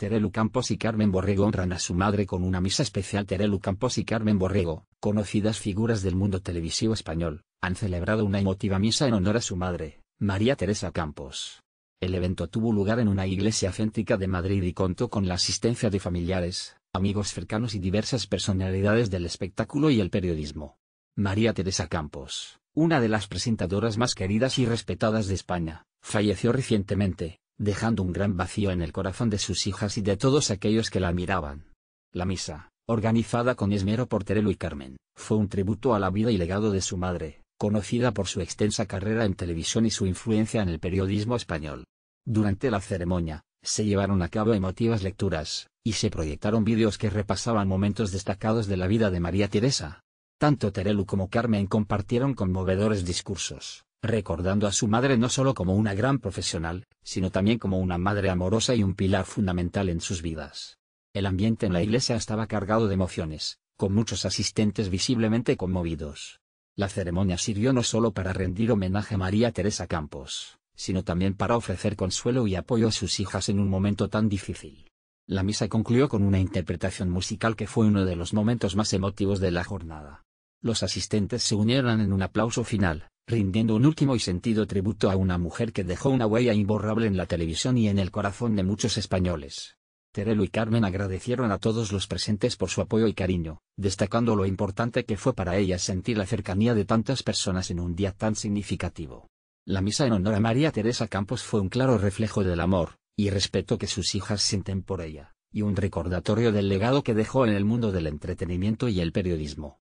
Terelu Campos y Carmen Borrego honran a su madre con una misa especial. Terelu Campos y Carmen Borrego, conocidas figuras del mundo televisivo español, han celebrado una emotiva misa en honor a su madre, María Teresa Campos. El evento tuvo lugar en una iglesia céntrica de Madrid y contó con la asistencia de familiares, amigos cercanos y diversas personalidades del espectáculo y el periodismo. María Teresa Campos, una de las presentadoras más queridas y respetadas de España, falleció recientemente, dejando un gran vacío en el corazón de sus hijas y de todos aquellos que la miraban. La misa, organizada con esmero por Terelu y Carmen, fue un tributo a la vida y legado de su madre, conocida por su extensa carrera en televisión y su influencia en el periodismo español. Durante la ceremonia, se llevaron a cabo emotivas lecturas, y se proyectaron vídeos que repasaban momentos destacados de la vida de María Teresa. Tanto Terelu como Carmen compartieron conmovedores discursos, recordando a su madre no solo como una gran profesional, sino también como una madre amorosa y un pilar fundamental en sus vidas. El ambiente en la iglesia estaba cargado de emociones, con muchos asistentes visiblemente conmovidos. La ceremonia sirvió no solo para rendir homenaje a María Teresa Campos, sino también para ofrecer consuelo y apoyo a sus hijas en un momento tan difícil. La misa concluyó con una interpretación musical que fue uno de los momentos más emotivos de la jornada. Los asistentes se unieron en un aplauso final, rindiendo un último y sentido tributo a una mujer que dejó una huella imborrable en la televisión y en el corazón de muchos españoles. Terelu y Carmen agradecieron a todos los presentes por su apoyo y cariño, destacando lo importante que fue para ellas sentir la cercanía de tantas personas en un día tan significativo. La misa en honor a María Teresa Campos fue un claro reflejo del amor, y respeto que sus hijas sienten por ella, y un recordatorio del legado que dejó en el mundo del entretenimiento y el periodismo.